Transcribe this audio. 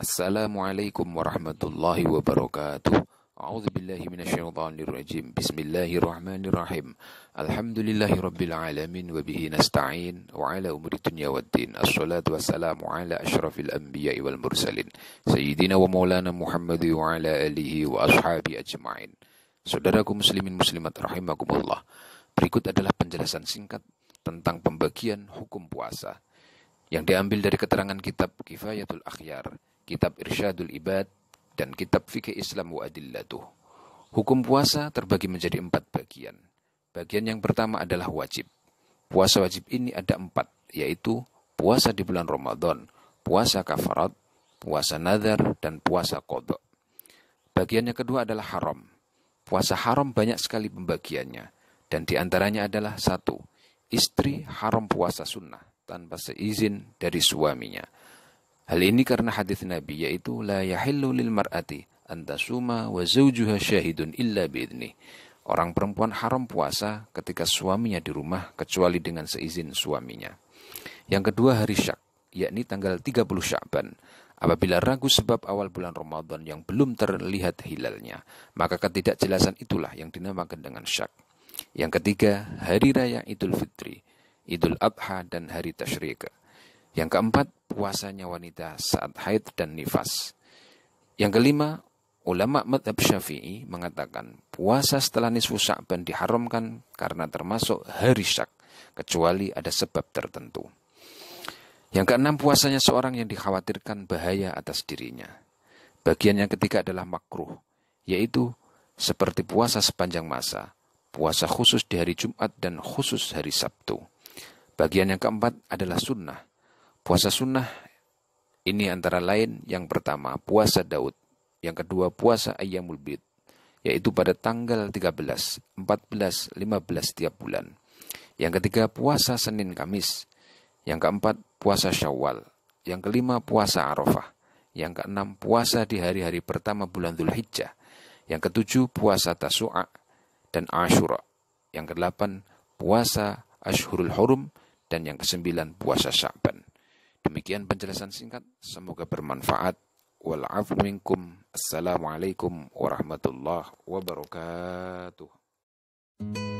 Assalamualaikum warahmatullahi wabarakatuh. A'udzu billahi minasyaitonir rajim. Bismillahirrahmanirrahim. Alhamdulillahi rabbil alamin wa bihi wa ala umuri dunya Assalatu wassalamu ala asyrafil anbiya'i wal mursalin sayyidina wa maulana Muhammad wa wa ashabi ajmain. Saudaraku muslimin muslimat rahimakumullah. Berikut adalah penjelasan singkat tentang pembagian hukum puasa yang diambil dari keterangan kitab Kifayatul Akhyar kitab Irsyadul Ibad, dan kitab Fikih Islam wa Adillatuh. Hukum puasa terbagi menjadi empat bagian. Bagian yang pertama adalah wajib. Puasa wajib ini ada empat, yaitu puasa di bulan Ramadan, puasa kafarat, puasa nadar, dan puasa kodok. Bagian yang kedua adalah haram. Puasa haram banyak sekali pembagiannya, dan diantaranya adalah satu, istri haram puasa sunnah tanpa seizin dari suaminya. Hal ini karena hadis Nabi yaitu la yahillu lil mar'ati antasuma wa zaujuha syahidun illa biidni. Orang perempuan haram puasa ketika suaminya di rumah kecuali dengan seizin suaminya. Yang kedua hari syak, yakni tanggal 30 Syakban. Apabila ragu sebab awal bulan Ramadan yang belum terlihat hilalnya, maka ketidakjelasan itulah yang dinamakan dengan syak. Yang ketiga, hari raya Idul Fitri, Idul Adha dan hari Tashrik. Yang keempat, puasanya wanita saat haid dan nifas. Yang kelima, ulama madhab syafi'i mengatakan puasa setelah nisfu sya'ban diharamkan karena termasuk hari syak, kecuali ada sebab tertentu. Yang keenam, puasanya seorang yang dikhawatirkan bahaya atas dirinya. Bagian yang ketiga adalah makruh, yaitu seperti puasa sepanjang masa, puasa khusus di hari Jumat dan khusus hari Sabtu. Bagian yang keempat adalah sunnah, Puasa sunnah ini antara lain yang pertama puasa Daud, yang kedua puasa Ayyamul Bid, yaitu pada tanggal 13, 14, 15 tiap bulan. Yang ketiga puasa Senin Kamis, yang keempat puasa Syawal, yang kelima puasa Arafah, yang keenam puasa di hari-hari pertama bulan Dzulhijjah, yang ketujuh puasa Tasu'a dan Ashura, yang kedelapan puasa Ashurul Hurum, dan yang kesembilan puasa Sya'ban. Sekian penjelasan singkat, semoga bermanfaat. Wal'afu Assalamualaikum warahmatullahi wabarakatuh.